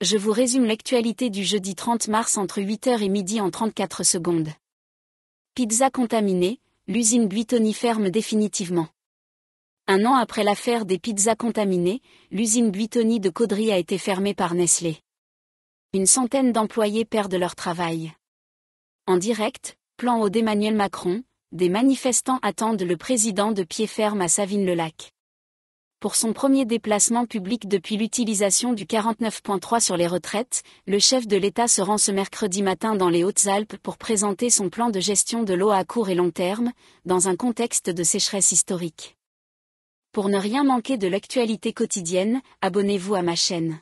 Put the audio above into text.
je vous résume l'actualité du jeudi 30 mars entre 8h et midi en 34 secondes. Pizza contaminée, l'usine Buitoni ferme définitivement. Un an après l'affaire des pizzas contaminées, l'usine Buitoni de Caudry a été fermée par Nestlé. Une centaine d'employés perdent leur travail. En direct, plan haut d'Emmanuel Macron, des manifestants attendent le président de pied ferme à Savine-le-Lac. Pour son premier déplacement public depuis l'utilisation du 49.3 sur les retraites, le chef de l'État se rend ce mercredi matin dans les Hautes-Alpes pour présenter son plan de gestion de l'eau à court et long terme, dans un contexte de sécheresse historique. Pour ne rien manquer de l'actualité quotidienne, abonnez-vous à ma chaîne.